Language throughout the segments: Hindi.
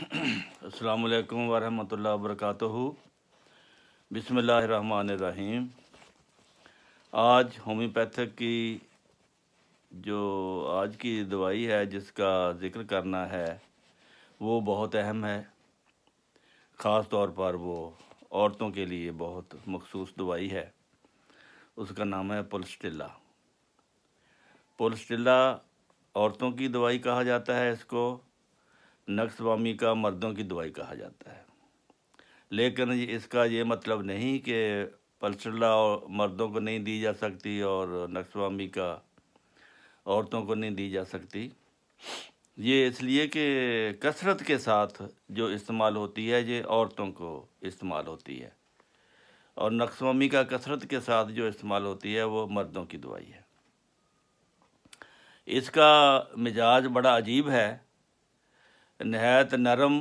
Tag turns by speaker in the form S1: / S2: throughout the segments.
S1: अस्सलाम वालेकुम वरहमतुल्लाहि वबरकातुहू बिस्मिल्लाहिर्रहमानिर्रहीम आज होम्योपैथिक की जो आज की दवाई है जिसका जिक्र करना है वो बहुत अहम है ख़ास तौर पर वो औरतों के लिए बहुत मखसूस दवाई है उसका नाम है पुलस्टिल्ला पुलस्टिल्ला औरतों की दवाई कहा जाता है इसको नक्सवामी का मर्दों की दवाई कहा जाता है लेकिन इसका ये मतलब नहीं कि पल्सरला और मर्दों को नहीं दी जा सकती और नक्सवामी का औरतों को नहीं दी जा सकती ये इसलिए कि कसरत के साथ जो इस्तेमाल होती है ये औरतों को इस्तेमाल होती है और नक्सवामी का कसरत के साथ जो इस्तेमाल होती है वो मर्दों की दवाई है इसका मिजाज बड़ा अजीब है नहायत नरम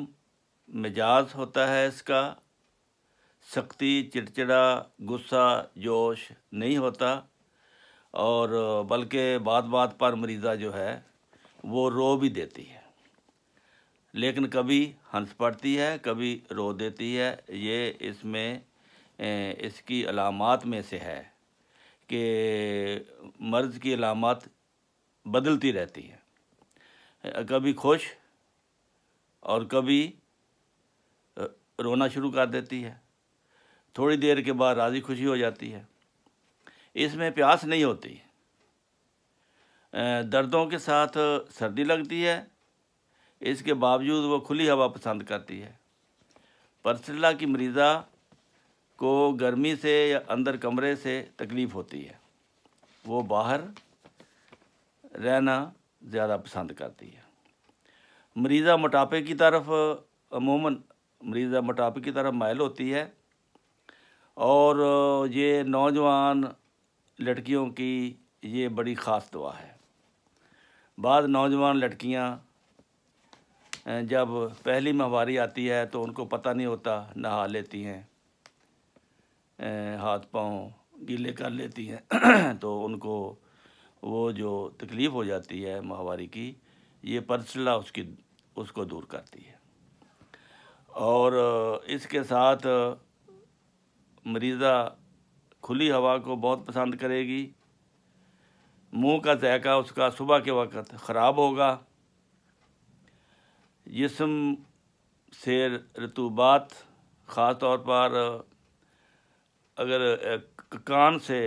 S1: मिजाज होता है इसका सख्ती चिड़चिड़ा गुस्सा जोश नहीं होता और बल्कि बात बात पर मरीज़ा जो है वो रो भी देती है लेकिन कभी हंस पड़ती है कभी रो देती है ये इसमें इसकी अलामत में से है कि मर्ज़ की अलामत बदलती रहती है कभी खुश और कभी रोना शुरू कर देती है थोड़ी देर के बाद राज़ी खुशी हो जाती है इसमें प्यास नहीं होती दर्दों के साथ सर्दी लगती है इसके बावजूद वो खुली हवा पसंद करती है परसिला की मरीज़ा को गर्मी से या अंदर कमरे से तकलीफ़ होती है वो बाहर रहना ज़्यादा पसंद करती है मरीज़ा मोटापे की तरफ अमूमन मरीज़ा मोटापे की तरफ मायल होती है और ये नौजवान लड़कियों की ये बड़ी ख़ास दुआ है बाद नौजवान लड़कियां जब पहली माहवारी आती है तो उनको पता नहीं होता नहा लेती हैं हाथ पाँव गीले कर लेती हैं तो उनको वो जो तकलीफ़ हो जाती है माहवारी की ये पर्सला उसकी उसको दूर करती है और इसके साथ मरीज़ा खुली हवा को बहुत पसंद करेगी मुंह का जायका उसका सुबह के वक़्त ख़राब होगा जिसम से रतूबात ख़ास तौर पर अगर कान से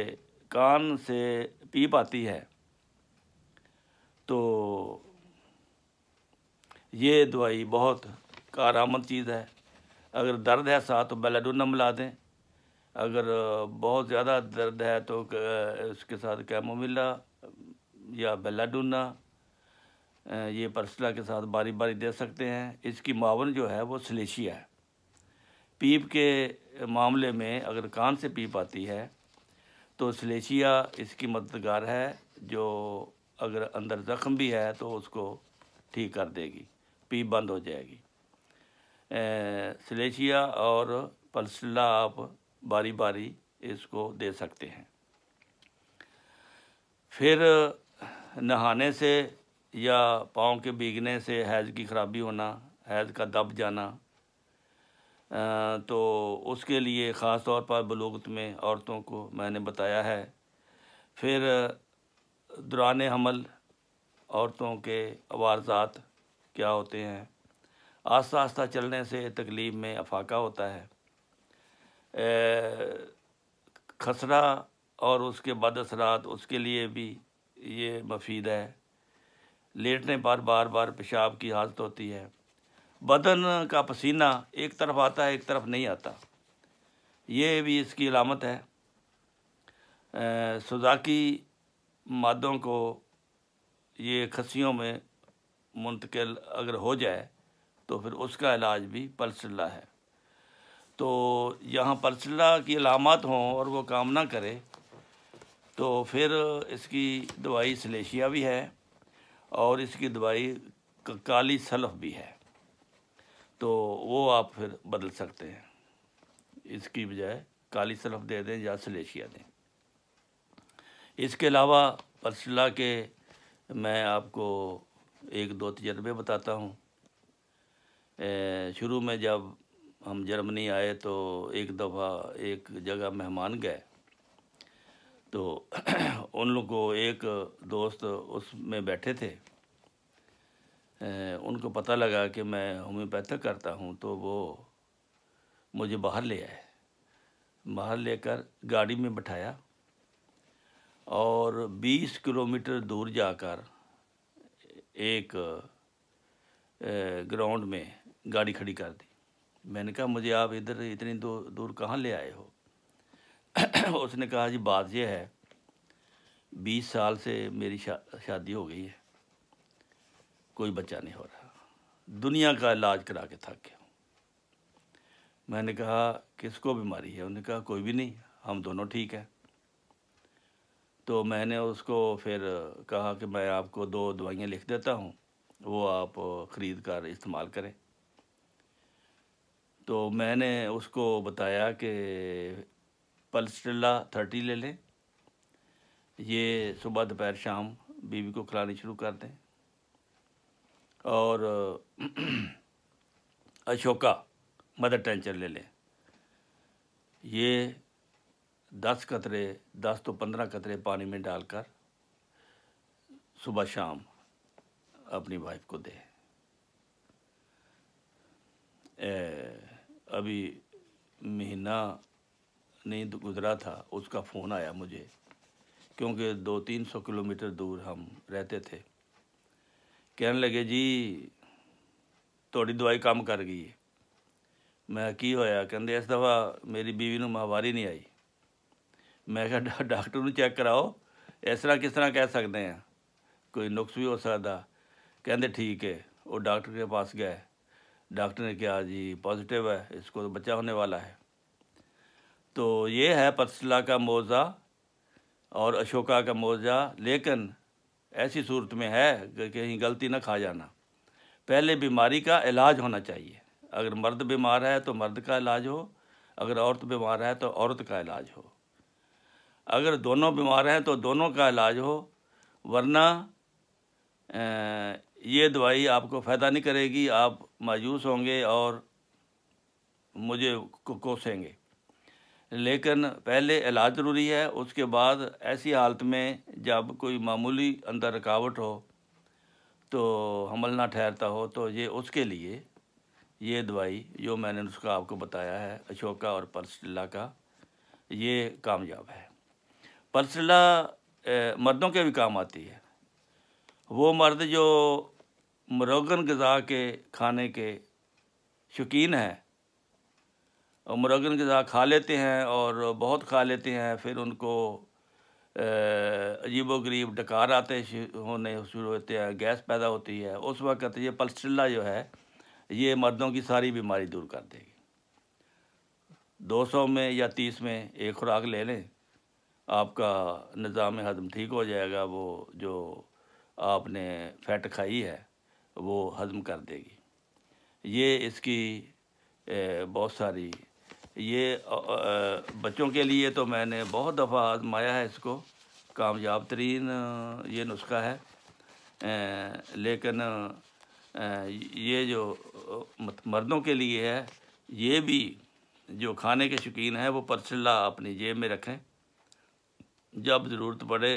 S1: कान से पीप आती है तो ये दवाई बहुत कारामद चीज़ है अगर दर्द है साथ तो बेलाडोना मिला दें अगर बहुत ज़्यादा दर्द है तो उसके साथ कैमोमिला या बेलाडोना ये परसला के साथ बारी बारी दे सकते हैं इसकी मावन जो है वो सलेशिया है पीप के मामले में अगर कान से पीप आती है तो सलेशिया इसकी मददगार है जो अगर अंदर ज़ख्म भी है तो उसको ठीक कर देगी पी बंद हो जाएगी सलेशिया और पल्सिला आप बारी बारी इसको दे सकते हैं फिर नहाने से या पाँव के भीगने से हैज़ की खराबी होना हैज़ का दब जाना तो उसके लिए ख़ास तौर पर बलूगत में औरतों को मैंने बताया है फिर दुरान हमल औरतों के वारजात क्या होते हैं आस्ता आस्ता चलने से तकलीफ में अफाका होता है खसरा और उसके बद असरात उसके लिए भी ये मफीद है लेटने पर बार बार पेशाब की हालत होती है बदन का पसीना एक तरफ आता है एक तरफ नहीं आता ये भी इसकी अलामत है सुजाकी मादों को ये खसियों में मुंतकिल अगर हो जाए तो फिर उसका इलाज भी पल्सिला है तो यहाँ पल्सिला की अलामत हों और वो काम ना करे तो फिर इसकी दवाई सलेशिया भी है और इसकी दवाई काली सलफ़ भी है तो वो आप फिर बदल सकते हैं इसकी बजाय काली सल्फ दे दें या सलेशिया दें इसके अलावा पल्सिला के मैं आपको एक दो तजर्बे बताता हूँ शुरू में जब हम जर्मनी आए तो एक दफ़ा एक जगह मेहमान गए तो उन लोगों को एक दोस्त उसमें बैठे थे उनको पता लगा कि मैं होम्योपैथिक करता हूँ तो वो मुझे बाहर ले आए बाहर लेकर गाड़ी में बैठाया और 20 किलोमीटर दूर जाकर एक ग्राउंड में गाड़ी खड़ी कर दी मैंने कहा मुझे आप इधर इतनी दूर दूर कहाँ ले आए हो उसने कहा जी बात यह है बीस साल से मेरी शा, शादी हो गई है कोई बच्चा नहीं हो रहा दुनिया का इलाज करा के थक गया मैंने कहा किसको बीमारी है उन्होंने कहा कोई भी नहीं हम दोनों ठीक हैं तो मैंने उसको फिर कहा कि मैं आपको दो दवाइयाँ लिख देता हूँ वो आप ख़रीद कर इस्तेमाल करें तो मैंने उसको बताया कि पल्सटिल्ला थर्टी ले लें ये सुबह दोपहर शाम बीवी को खिलानी शुरू कर दें और अशोका मदर टेंचर ले लें ये दस कतरे दस तो पंद्रह कतरे पानी में डालकर सुबह शाम अपनी वाइफ को दें अभी महीना नहीं तो गुजरा था उसका फ़ोन आया मुझे क्योंकि दो तीन सौ किलोमीटर दूर हम रहते थे कहने लगे जी थोड़ी दवाई काम कर गई है मैं की होया कहते इस दफ़ा मेरी बीवी ਨੂੰ नहीं आई मैं क्या डा डॉक्टर चैक कराओ इस तरह किस तरह कह सकते हैं कोई नुक्स भी हो सकता कहते ठीक है वो डॉक्टर के पास गए डॉक्टर ने कहा जी पॉजिटिव है इसको तो बच्चा होने वाला है तो ये है पतला का मोज़ा और अशोका का मोज़ा लेकिन ऐसी सूरत में है कि कहीं गलती ना खा जाना पहले बीमारी का इलाज होना चाहिए अगर मर्द बीमार है तो मर्द का इलाज हो अगर औरत बीमार है तो औरत का इलाज हो अगर दोनों बीमार हैं तो दोनों का इलाज हो वरना ये दवाई आपको फ़ायदा नहीं करेगी आप मायूस होंगे और मुझे कोसेंगे लेकिन पहले इलाज ज़रूरी है उसके बाद ऐसी हालत में जब कोई मामूली अंदर रुकावट हो तो हमल ना ठहरता हो तो ये उसके लिए ये दवाई जो मैंने उसका आपको बताया है अशोका और पर्सिल्ला का ये कामयाब है पलसला मर्दों के भी काम आती है वो मर्द जो मरोगन गज़ा के खाने के शौकीन हैं और मरोगन गज़ा खा लेते हैं और बहुत खा लेते हैं फिर उनको अजीब गरीब डकार आते होने शुरू होते हैं गैस पैदा होती है उस वक्त ये पल्स्टिला जो है ये मर्दों की सारी बीमारी दूर कर देगी 200 में या 30 में एक खुराक ले लें आपका निज़ाम हज़म ठीक हो जाएगा वो जो आपने फैट खाई है वो हज़म कर देगी ये इसकी बहुत सारी ये बच्चों के लिए तो मैंने बहुत दफ़ा आजमाया है इसको कामयाब तरीन ये नुस्खा है लेकिन ये जो मर्दों के लिए है ये भी जो खाने के शौकीन है वो परसल्ला अपनी जेब में रखें जब ज़रूरत पड़े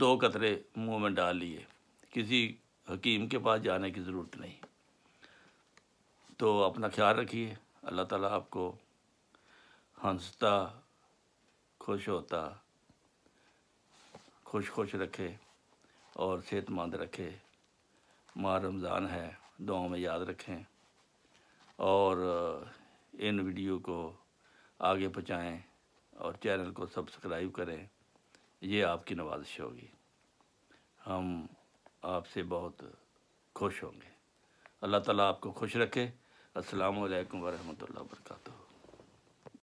S1: दो कतरे मुंह में डाल लिए किसी हकीम के पास जाने की ज़रूरत नहीं तो अपना ख्याल रखिए अल्लाह ताला आपको हंसता खुश होता खुश खुश रखे और सेहतमंद रखे माह रमज़ान है दुआ में याद रखें और इन वीडियो को आगे पहुँचाएँ और चैनल को सब्सक्राइब करें ये आपकी नवाजिश होगी हम आपसे बहुत खुश होंगे अल्लाह ताला आपको खुश रखे अस्सलाम वालेकुम वरहमतुल्लाह वबरकातुहू